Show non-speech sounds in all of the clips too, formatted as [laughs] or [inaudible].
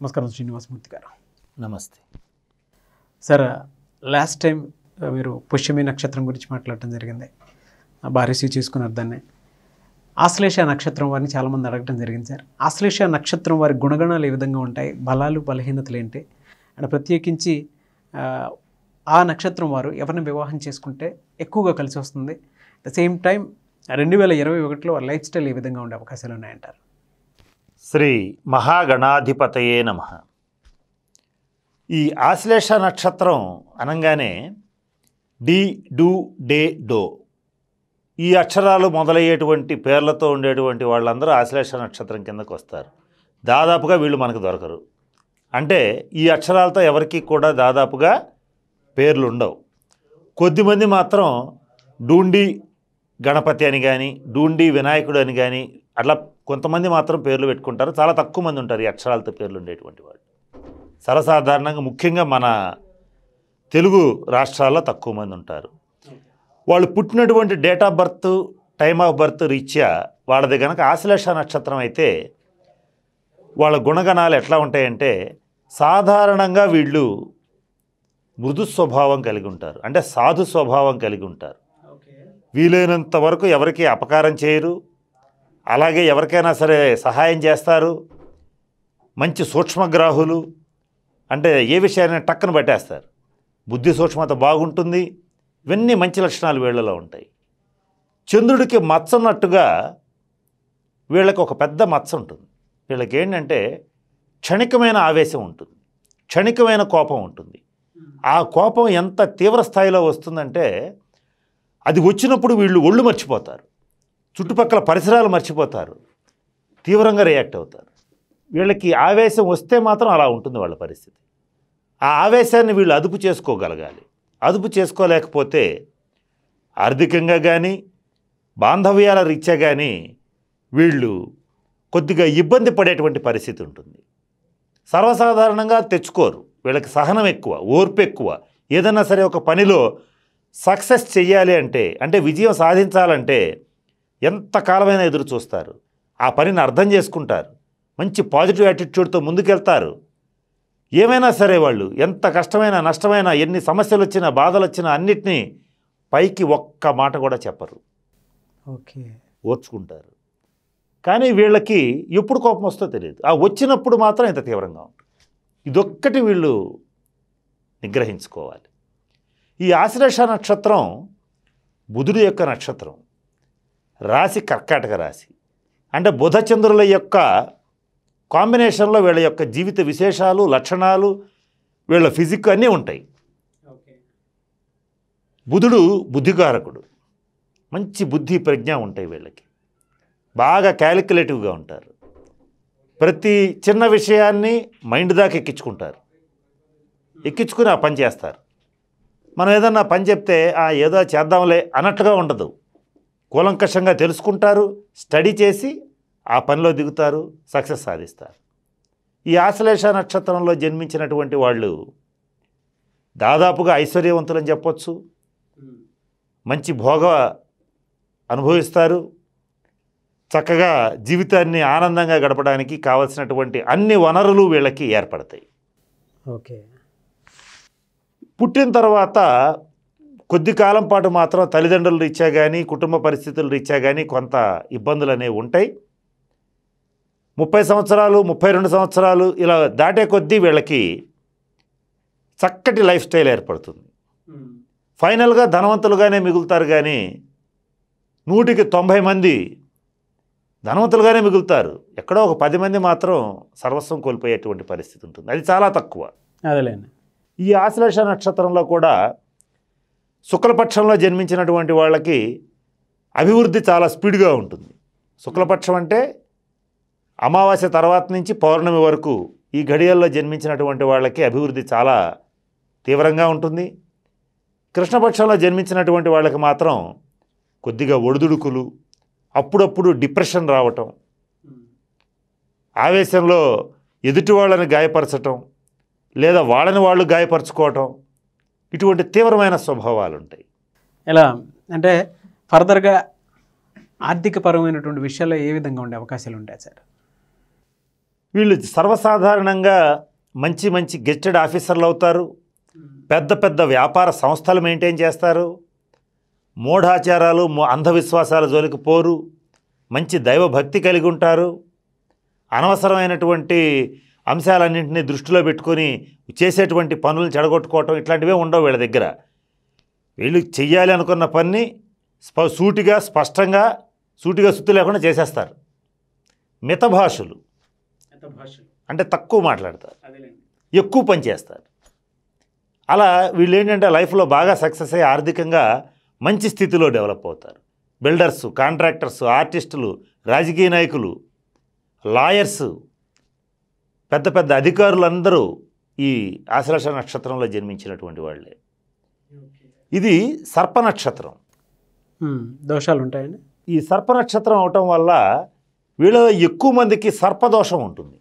నమస్కారం శ్రీనివాసమూర్తి గారు నమస్తే సార్ లాస్ట్ టైం మీరు పుష్యమి నక్షత్రం గురించి మాట్లాడటం జరిగింది బాగా రిసీవ్ చేసుకున్నారు దాన్ని ఆశ్లేష నక్షత్రం వారిని చాలామంది అడగడం జరిగింది సార్ ఆశ్లేష నక్షత్రం వారి గుణగణాలు ఏ విధంగా ఉంటాయి బలాలు బలహీనతలు ఏంటి అండ్ ప్రత్యేకించి ఆ నక్షత్రం వారు ఎవరిని వివాహం చేసుకుంటే ఎక్కువగా కలిసి వస్తుంది ద సేమ్ టైం రెండు వేల ఇరవై ఒకటిలో లైఫ్ స్టైల్ ఏ విధంగా ఉండే అవకాశాలు ఉన్నాయంటారు శ్రీ మహాగణాధిపతయే నమ ఈ ఆశ్లేష నక్షత్రం అనగానే డి డూ డే డో ఈ అక్షరాలు మొదలయ్యేటువంటి పేర్లతో ఉండేటువంటి వాళ్ళందరూ ఆశ్లేష నక్షత్రం కిందకు వస్తారు దాదాపుగా వీళ్ళు మనకు దొరకరు అంటే ఈ అక్షరాలతో ఎవరికి కూడా దాదాపుగా పేర్లు ఉండవు కొద్దిమంది మాత్రం డూండి గణపతి అని కానీ డూండి వినాయకుడు అని కానీ అట్లా కొంతమంది మాత్రం పేర్లు పెట్టుకుంటారు చాలా తక్కువ మంది ఉంటారు ఈ అక్షరాలతో పేర్లు ఉండేటువంటి వాళ్ళు సర్వసాధారణంగా ముఖ్యంగా మన తెలుగు రాష్ట్రాల్లో తక్కువ మంది ఉంటారు వాళ్ళు పుట్టినటువంటి date of birth time of birth రీత్యా వాళ్ళది కనుక ఆశ్లేష నక్షత్రం అయితే వాళ్ళ గుణగణాలు ఎట్లా ఉంటాయంటే సాధారణంగా వీళ్ళు మృదు స్వభావం కలిగి ఉంటారు అంటే సాధు స్వభావం కలిగి ఉంటారు వీలైనంత వరకు ఎవరికి అపకారం చేయరు అలాగే ఎవరికైనా సరే సహాయం చేస్తారు మంచి సూక్ష్మగ్రాహులు అంటే ఏ విషయాన్ని టక్కన పట్టేస్తారు బుద్ధి సూక్ష్మత బాగుంటుంది ఇవన్నీ మంచి లక్షణాలు వీళ్ళలో ఉంటాయి చంద్రుడికి ఉన్నట్టుగా వీళ్ళకి ఒక పెద్ద మత్స ఉంటుంది వీళ్ళకి ఏంటంటే క్షణికమైన ఆవేశం ఉంటుంది క్షణికమైన కోపం ఉంటుంది ఆ కోపం ఎంత తీవ్ర స్థాయిలో వస్తుందంటే అది వచ్చినప్పుడు వీళ్ళు ఒళ్ళు మర్చిపోతారు చుట్టుపక్కల పరిసరాలు మర్చిపోతారు తీవ్రంగా రియాక్ట్ అవుతారు వీళ్ళకి ఆవేశం వస్తే మాత్రం అలా ఉంటుంది వాళ్ళ పరిస్థితి ఆ ఆవేశాన్ని వీళ్ళు అదుపు చేసుకోగలగాలి అదుపు చేసుకోలేకపోతే ఆర్థికంగా కానీ బాంధవ్యాల రీత్యా కానీ వీళ్ళు కొద్దిగా ఇబ్బంది పడేటువంటి పరిస్థితి ఉంటుంది సర్వసాధారణంగా తెచ్చుకోరు వీళ్ళకి సహనం ఎక్కువ ఓర్పు ఎక్కువ ఏదన్నా సరే ఒక పనిలో సక్సెస్ చెయ్యాలి అంటే అంటే విజయం సాధించాలంటే ఎంతకాలమైనా ఎదురు చూస్తారు ఆ పనిని అర్థం చేసుకుంటారు మంచి పాజిటివ్ యాటిట్యూడ్తో ముందుకెళ్తారు ఏమైనా సరే వాళ్ళు ఎంత కష్టమైనా నష్టమైనా ఎన్ని సమస్యలు వచ్చినా బాధలు వచ్చినా అన్నిటినీ పైకి ఒక్క మాట కూడా చెప్పరు ఓకే ఓర్చుకుంటారు కానీ వీళ్ళకి ఎప్పుడు కోపం వస్తో తెలియదు ఆ వచ్చినప్పుడు మాత్రం ఇంత తీవ్రంగా ఉంటుంది ఇదొక్కటి వీళ్ళు నిగ్రహించుకోవాలి ఈ ఆశ్లేష నక్షత్రం బుధుడి యొక్క నక్షత్రం రాశి కర్కాటక రాశి అంటే బుధ చంద్రుల యొక్క కాంబినేషన్లో వీళ్ళ యొక్క జీవిత విశేషాలు లక్షణాలు వీళ్ళ ఫిజిక్ అన్నీ ఉంటాయి బుధుడు బుద్ధికారకుడు మంచి బుద్ధి ప్రజ్ఞ ఉంటాయి వీళ్ళకి బాగా క్యాలిక్యులేటివ్గా ఉంటారు ప్రతి చిన్న విషయాన్ని మైండ్ దాకా ఎక్కించుకుంటారు ఎక్కించుకుని ఆ పని చేస్తారు మనం ఏదన్నా పని చెప్తే ఆ ఏదో చేద్దాంలే అన్నట్టుగా ఉండదు కూలంకషంగా తెలుసుకుంటారు స్టడీ చేసి ఆ పనిలో దిగుతారు సక్సెస్ సాధిస్తారు ఈ ఆశ్లేష నక్షత్రంలో జన్మించినటువంటి వాళ్ళు దాదాపుగా ఐశ్వర్యవంతులని చెప్పొచ్చు మంచి భోగ అనుభవిస్తారు చక్కగా జీవితాన్ని ఆనందంగా గడపడానికి కావలసినటువంటి అన్ని వనరులు వీళ్ళకి ఏర్పడతాయి ఓకే పుట్టిన తర్వాత కొద్ది కాలం పాటు మాత్రం తల్లిదండ్రుల రీత్యా కానీ కుటుంబ పరిస్థితుల రీత్యా కానీ కొంత ఇబ్బందులు అనేవి ఉంటాయి ముప్పై సంవత్సరాలు ముప్పై రెండు సంవత్సరాలు ఇలా దాటే కొద్దీ వీళ్ళకి చక్కటి లైఫ్ స్టైల్ ఏర్పడుతుంది ఫైనల్గా ధనవంతులుగానే మిగులుతారు కానీ నూటికి తొంభై మంది ధనవంతులుగానే మిగులుతారు ఎక్కడో ఒక పది మంది మాత్రం సర్వస్వం కోల్పోయేటువంటి పరిస్థితి ఉంటుంది అది చాలా తక్కువ అదేలేండి ఈ ఆశ్లేష నక్షత్రంలో కూడా శుక్లపక్షంలో జన్మించినటువంటి వాళ్ళకి అభివృద్ధి చాలా స్పీడ్గా ఉంటుంది శుక్లపక్షం అంటే అమావాస్య తర్వాత నుంచి పౌర్ణమి వరకు ఈ గడియల్లో జన్మించినటువంటి వాళ్ళకి అభివృద్ధి చాలా తీవ్రంగా ఉంటుంది కృష్ణపక్షంలో జన్మించినటువంటి వాళ్ళకి మాత్రం కొద్దిగా ఒడిదుడుకులు అప్పుడప్పుడు డిప్రెషన్ రావటం ఆవేశంలో ఎదుటి వాళ్ళని గాయపరచటం లేదా వాళ్ళని వాళ్ళు గాయపరచుకోవటం ఇటువంటి తీవ్రమైన స్వభావాలు ఉంటాయి ఎలా అంటే ఫర్దర్గా ఆర్థికపరమైనటువంటి విషయాల్లో ఏ విధంగా ఉండే అవకాశాలు ఉంటాయి సార్ వీళ్ళు సర్వసాధారణంగా మంచి మంచి గెస్టెడ్ ఆఫీసర్లు అవుతారు పెద్ద పెద్ద వ్యాపార సంస్థలు మెయింటైన్ చేస్తారు మూఢాచారాలు అంధవిశ్వాసాల జోలికి పోరు మంచి దైవభక్తి కలిగి ఉంటారు అనవసరమైనటువంటి అంశాలన్నింటినీ దృష్టిలో పెట్టుకొని చేసేటువంటి పనులు చెడగొట్టుకోవటం ఇట్లాంటివే ఉండవు వీళ్ళ దగ్గర వీళ్ళు చెయ్యాలి అనుకున్న పని స్ప సూటిగా స్పష్టంగా సూటిగా సుత్తి లేకుండా చేసేస్తారు మిత భాషలు అంటే తక్కువ మాట్లాడతారు ఎక్కువ పని చేస్తారు అలా వీళ్ళు ఏంటంటే లైఫ్లో బాగా సక్సెస్ అయ్యి ఆర్థికంగా మంచి స్థితిలో డెవలప్ అవుతారు బిల్డర్స్ కాంట్రాక్టర్స్ ఆర్టిస్టులు రాజకీయ నాయకులు లాయర్సు పెద్ద పెద్ద అధికారులందరూ ఈ ఆశ్లేష నక్షత్రంలో జన్మించినటువంటి వాళ్ళే ఇది సర్ప నక్షత్రం దోషాలు ఉంటాయండి ఈ సర్ప నక్షత్రం అవటం వల్ల వీళ్ళలో ఎక్కువ మందికి సర్పదోషం ఉంటుంది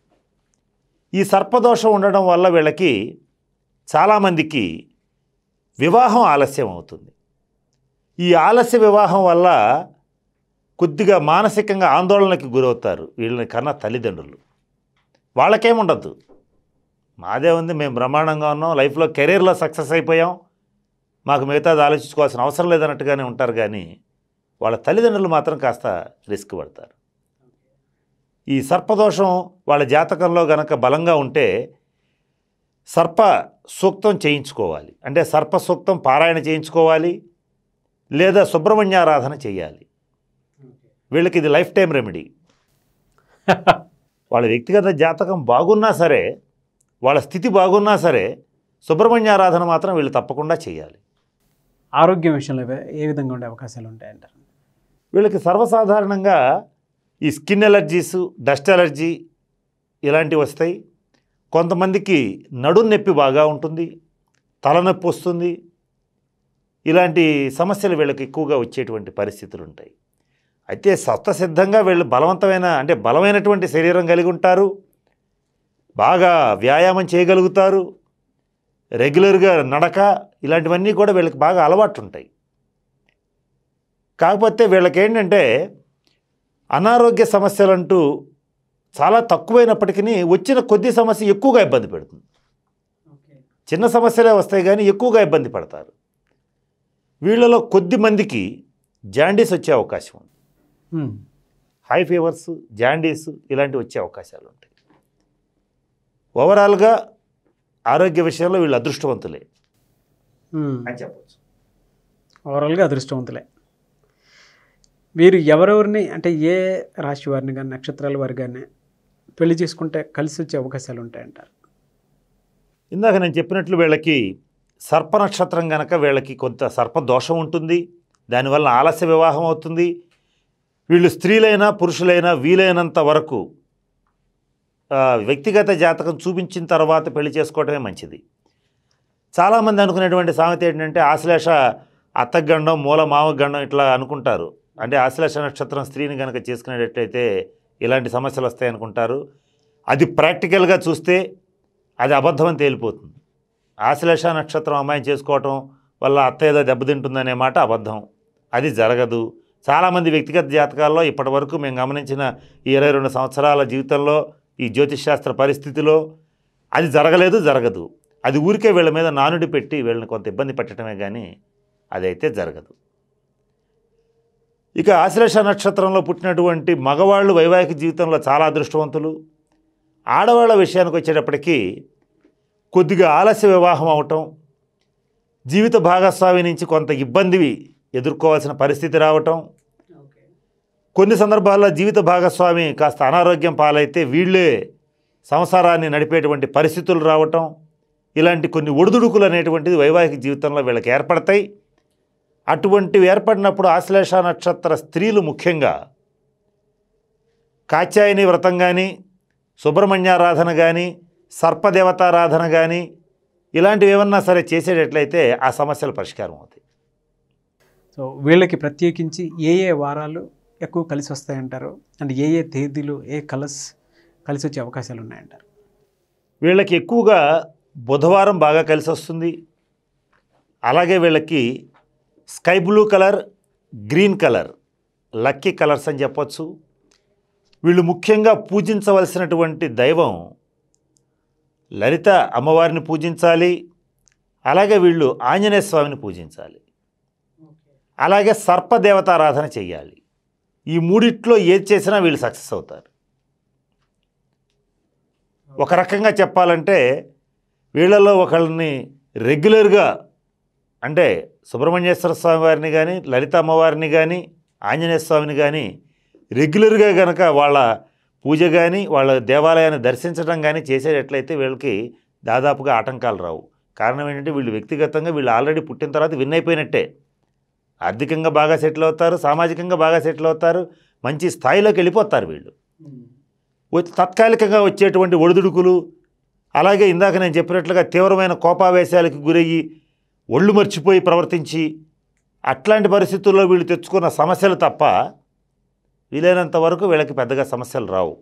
ఈ సర్పదోషం ఉండడం వల్ల వీళ్ళకి చాలామందికి వివాహం ఆలస్యం అవుతుంది ఈ ఆలస్య వివాహం వల్ల కొద్దిగా మానసికంగా ఆందోళనకి గురవుతారు వీళ్ళని కన్నా తల్లిదండ్రులు ఉండద్దు మాదే ఉంది మేము బ్రహ్మాండంగా ఉన్నాం లైఫ్లో కెరీర్లో సక్సెస్ అయిపోయాం మాకు మిగతాది ఆలోచించుకోవాల్సిన అవసరం లేదన్నట్టుగానే ఉంటారు కానీ వాళ్ళ తల్లిదండ్రులు మాత్రం కాస్త రిస్క్ పడతారు ఈ సర్పదోషం వాళ్ళ జాతకంలో గనక బలంగా ఉంటే సర్ప సూక్తం చేయించుకోవాలి అంటే సర్ప సూక్తం పారాయణ చేయించుకోవాలి లేదా సుబ్రహ్మణ్యారాధన చేయాలి వీళ్ళకి ఇది లైఫ్ టైం రెమెడీ [laughs] వాళ్ళ వ్యక్తిగత జాతకం బాగున్నా సరే వాళ్ళ స్థితి బాగున్నా సరే సుబ్రహ్మణ్యారాధన మాత్రం వీళ్ళు తప్పకుండా చేయాలి ఆరోగ్య విషయంలో ఏ విధంగా ఉండే అవకాశాలు ఉంటాయంటారు వీళ్ళకి సర్వసాధారణంగా ఈ స్కిన్ ఎలర్జీస్ డస్ట్ ఎలర్జీ ఇలాంటివి వస్తాయి కొంతమందికి నడుం నొప్పి బాగా ఉంటుంది తలనొప్పి వస్తుంది ఇలాంటి సమస్యలు వీళ్ళకి ఎక్కువగా వచ్చేటువంటి పరిస్థితులు ఉంటాయి అయితే సప్తసిద్ధంగా వీళ్ళు బలవంతమైన అంటే బలమైనటువంటి శరీరం కలిగి ఉంటారు బాగా వ్యాయామం చేయగలుగుతారు రెగ్యులర్గా నడక ఇలాంటివన్నీ కూడా వీళ్ళకి బాగా అలవాటు ఉంటాయి కాకపోతే వీళ్ళకి ఏంటంటే అనారోగ్య సమస్యలంటూ చాలా తక్కువైనప్పటికీ వచ్చిన కొద్ది సమస్య ఎక్కువగా ఇబ్బంది పెడుతుంది చిన్న సమస్యలే వస్తాయి కానీ ఎక్కువగా ఇబ్బంది పడతారు వీళ్ళలో కొద్ది మందికి జాండీస్ వచ్చే అవకాశం ఉంది హై ఫీవర్స్ జాండీస్ ఇలాంటివి వచ్చే అవకాశాలు ఉంటాయి ఓవరాల్గా ఆరోగ్య విషయంలో వీళ్ళు అదృష్టవంతులే అని చెప్పచ్చు ఓవరాల్గా అదృష్టవంతులే మీరు ఎవరెవరిని అంటే ఏ రాశి వారిని కానీ నక్షత్రాల వారి కానీ పెళ్లి చేసుకుంటే కలిసి వచ్చే అవకాశాలు ఉంటాయంటారు ఇందాక నేను చెప్పినట్లు వీళ్ళకి సర్ప నక్షత్రం కనుక వీళ్ళకి కొంత సర్ప దోషం ఉంటుంది దానివల్ల ఆలస్య వివాహం అవుతుంది వీళ్ళు స్త్రీలైనా పురుషులైనా వీలైనంత వరకు వ్యక్తిగత జాతకం చూపించిన తర్వాత పెళ్లి చేసుకోవటమే మంచిది చాలామంది అనుకునేటువంటి సామెత ఏంటంటే ఆశ్లేష అత్తగండం మూల మామగండం ఇట్లా అనుకుంటారు అంటే ఆశ్లేష నక్షత్రం స్త్రీని కనుక చేసుకునేటట్లయితే ఇలాంటి సమస్యలు వస్తాయి అనుకుంటారు అది ప్రాక్టికల్గా చూస్తే అది అని తేలిపోతుంది ఆశ్లేష నక్షత్రం అమ్మాయిని చేసుకోవటం వల్ల అత్త ఏదో దెబ్బతింటుందనే మాట అబద్ధం అది జరగదు చాలామంది వ్యక్తిగత జాతకాల్లో ఇప్పటి వరకు మేము గమనించిన ఈ ఇరవై రెండు సంవత్సరాల జీవితంలో ఈ జ్యోతిషాస్త్ర పరిస్థితిలో అది జరగలేదు జరగదు అది ఊరికే వీళ్ళ మీద నానుడి పెట్టి వీళ్ళని కొంత ఇబ్బంది పెట్టడమే కానీ అదైతే జరగదు ఇక ఆశ్లేష నక్షత్రంలో పుట్టినటువంటి మగవాళ్ళు వైవాహిక జీవితంలో చాలా అదృష్టవంతులు ఆడవాళ్ళ విషయానికి వచ్చేటప్పటికీ కొద్దిగా ఆలస్య వివాహం అవటం జీవిత భాగస్వామి నుంచి కొంత ఇబ్బందివి ఎదుర్కోవాల్సిన పరిస్థితి రావటం కొన్ని సందర్భాల్లో జీవిత భాగస్వామి కాస్త అనారోగ్యం పాలైతే వీళ్ళే సంసారాన్ని నడిపేటువంటి పరిస్థితులు రావటం ఇలాంటి కొన్ని ఒడిదుడుకులు అనేటువంటిది వైవాహిక జీవితంలో వీళ్ళకి ఏర్పడతాయి అటువంటివి ఏర్పడినప్పుడు ఆశ్లేష నక్షత్ర స్త్రీలు ముఖ్యంగా కాత్యాయని వ్రతం కానీ సుబ్రహ్మణ్యారాధన కానీ సర్పదేవతారాధన కానీ ఇలాంటివి ఏమన్నా సరే చేసేటట్లయితే ఆ సమస్యలు పరిష్కారం అవుతాయి సో వీళ్ళకి ప్రత్యేకించి ఏ ఏ వారాలు ఎక్కువ కలిసి వస్తాయంటారు అండ్ ఏ ఏ తేదీలు ఏ కలర్స్ కలిసి వచ్చే అవకాశాలు ఉన్నాయంటారు వీళ్ళకి ఎక్కువగా బుధవారం బాగా కలిసి వస్తుంది అలాగే వీళ్ళకి sky blue colour green colour lucky colours అని చెప్పచ్చు వీళ్ళు ముఖ్యంగా పూజించవలసినటువంటి దైవం లలిత అమ్మవారిని పూజించాలి అలాగే వీళ్ళు ఆంజనేయ స్వామిని పూజించాలి అలాగే సర్పదేవతారాధన చేయాలి ఈ మూడిట్లో ఏది చేసినా వీళ్ళు సక్సెస్ అవుతారు ఒక రకంగా చెప్పాలంటే వీళ్ళలో ఒకళ్ళని రెగ్యులర్గా అంటే సుబ్రహ్మణ్యేశ్వర స్వామి వారిని కానీ లలిత అమ్మవారిని కానీ ఆంజనేయ స్వామిని కానీ రెగ్యులర్గా కనుక వాళ్ళ పూజ కానీ వాళ్ళ దేవాలయాన్ని దర్శించడం కానీ చేసేటట్లయితే వీళ్ళకి దాదాపుగా ఆటంకాలు రావు కారణం ఏంటంటే వీళ్ళు వ్యక్తిగతంగా వీళ్ళు ఆల్రెడీ పుట్టిన తర్వాత విన్ అయిపోయినట్టే ఆర్థికంగా బాగా సెటిల్ అవుతారు సామాజికంగా బాగా సెటిల్ అవుతారు మంచి స్థాయిలోకి వెళ్ళిపోతారు వీళ్ళు hmm. తాత్కాలికంగా వచ్చేటువంటి ఒడిదుడుకులు అలాగే ఇందాక నేను చెప్పినట్లుగా తీవ్రమైన కోపావేశాలకు గురయ్యి ఒళ్ళు మర్చిపోయి ప్రవర్తించి అట్లాంటి పరిస్థితుల్లో వీళ్ళు తెచ్చుకున్న సమస్యలు తప్ప వీలైనంత వరకు వీళ్ళకి పెద్దగా సమస్యలు రావు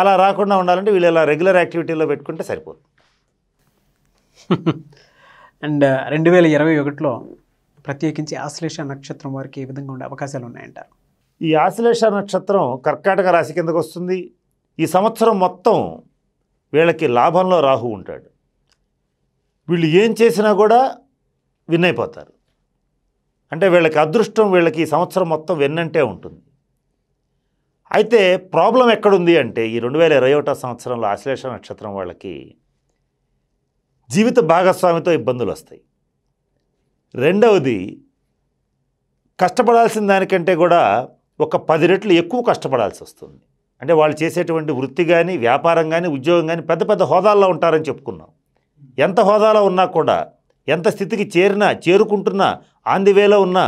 అలా రాకుండా ఉండాలంటే వీళ్ళు ఇలా రెగ్యులర్ యాక్టివిటీలో పెట్టుకుంటే సరిపోతుంది [laughs] అండ్ రెండు వేల ఇరవై ఒకటిలో ప్రత్యేకించి ఆశ్లేష నక్షత్రం వారికి ఏ విధంగా ఉండే అవకాశాలు ఉన్నాయంటారు ఈ ఆశ్లేష నక్షత్రం కర్కాటక రాశి కిందకు వస్తుంది ఈ సంవత్సరం మొత్తం వీళ్ళకి లాభంలో రాహు ఉంటాడు వీళ్ళు ఏం చేసినా కూడా విన్ అయిపోతారు అంటే వీళ్ళకి అదృష్టం వీళ్ళకి ఈ సంవత్సరం మొత్తం వెన్నంటే ఉంటుంది అయితే ప్రాబ్లం ఎక్కడుంది అంటే ఈ రెండు వేల ఇరవై ఒకటో సంవత్సరంలో ఆశ్లేష నక్షత్రం వాళ్ళకి జీవిత భాగస్వామితో ఇబ్బందులు వస్తాయి రెండవది కష్టపడాల్సిన దానికంటే కూడా ఒక పది రెట్లు ఎక్కువ కష్టపడాల్సి వస్తుంది అంటే వాళ్ళు చేసేటువంటి వృత్తి కానీ వ్యాపారం కానీ ఉద్యోగం కానీ పెద్ద పెద్ద హోదాల్లో ఉంటారని చెప్పుకున్నాం ఎంత హోదాలో ఉన్నా కూడా ఎంత స్థితికి చేరినా చేరుకుంటున్నా ఆన్ వేలో ఉన్నా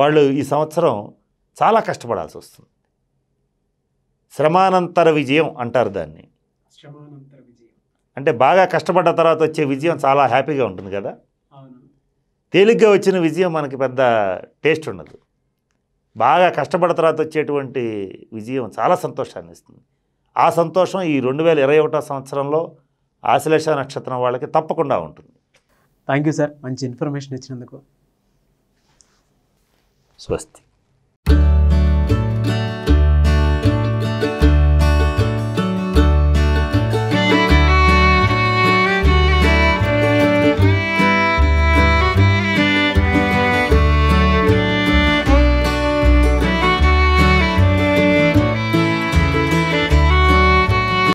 వాళ్ళు ఈ సంవత్సరం చాలా కష్టపడాల్సి వస్తుంది శ్రమానంతర విజయం అంటారు దాన్ని శ్రమానంతర విజయం అంటే బాగా కష్టపడ్డ తర్వాత వచ్చే విజయం చాలా హ్యాపీగా ఉంటుంది కదా తేలిగ్గా వచ్చిన విజయం మనకి పెద్ద టేస్ట్ ఉండదు బాగా కష్టపడిన తర్వాత వచ్చేటువంటి విజయం చాలా సంతోషాన్ని ఇస్తుంది ఆ సంతోషం ఈ రెండు వేల ఇరవై ఒకటో సంవత్సరంలో ఆశ్లేష నక్షత్రం వాళ్ళకి తప్పకుండా ఉంటుంది థ్యాంక్ యూ సార్ మంచి ఇన్ఫర్మేషన్ ఇచ్చినందుకు స్వస్తి